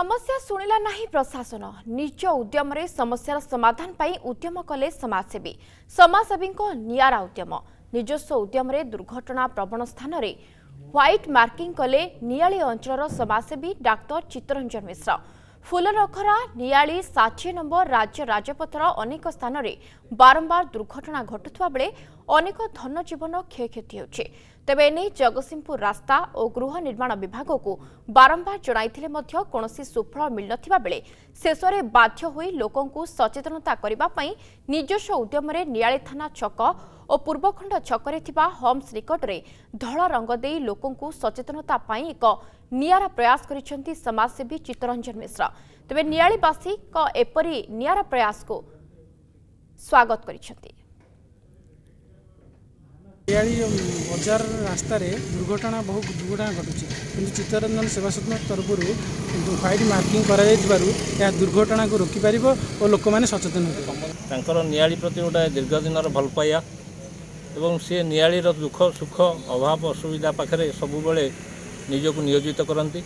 समस्या सुनिला नाही शुणलाशासन निज समाधान समस्य उद्यम कले समाजसेवी समसेवी को नियारा उद्यम निजस्व रे दुर्घटना प्रवण रे व्हाइट मार्किंग कले नियाली नि अञ्चर समाजसेवी डाक्टर चित्तरञ्जन मिश्रा ଫୁଲରଖରା ନିଆଳି ଷାଠିଏ ନମ୍ବର ରାଜ୍ୟ ରାଜପଥର ଅନେକ ସ୍ଥାନରେ ବାରମ୍ବାର ଦୁର୍ଘଟଣା ଘଟୁଥିବା ବେଳେ ଅନେକ ଧନଜୀବନ କ୍ଷୟକ୍ଷତି ହେଉଛି ତେବେ ଏନେଇ ଜଗତସିଂହପୁର ରାସ୍ତା ଓ ଗୃହ ନିର୍ମାଣ ବିଭାଗକୁ ବାରମ୍ବାର ଜଣାଇଥିଲେ ମଧ୍ୟ କୌଣସି ସୁଫଳ ମିଳିନଥିବା ବେଳେ ଶେଷରେ ବାଧ୍ୟ ହୋଇ ଲୋକଙ୍କୁ ସଚେତନତା କରିବା ପାଇଁ ନିଜସ୍ୱ ଉଦ୍ୟମରେ ନିଆଳି ଥାନା ଛକ पूर्वखण्ड छके हम्स निकटा रङदे लोक सचेतनता पनि एक नियर प्रयास गरिन्छ समेवी चित्तरञ्जन मिश्र प्रयास को स्वागत बजार रातार दुर्घटना बहुत दुर्घटना घट्छ चित्तरञ्जन सेवा सूचना तरफु फाइट मर्किङ दुर्घटनाको रोकिपार लोके प्रति निया दीर्घ भल प ଏବଂ ସିଏ ନିଆଳିର ଦୁଃଖ ସୁଖ ଅଭାବ ଅସୁବିଧା ପାଖରେ ସବୁବେଳେ ନିଜକୁ ନିୟୋଜିତ କରନ୍ତି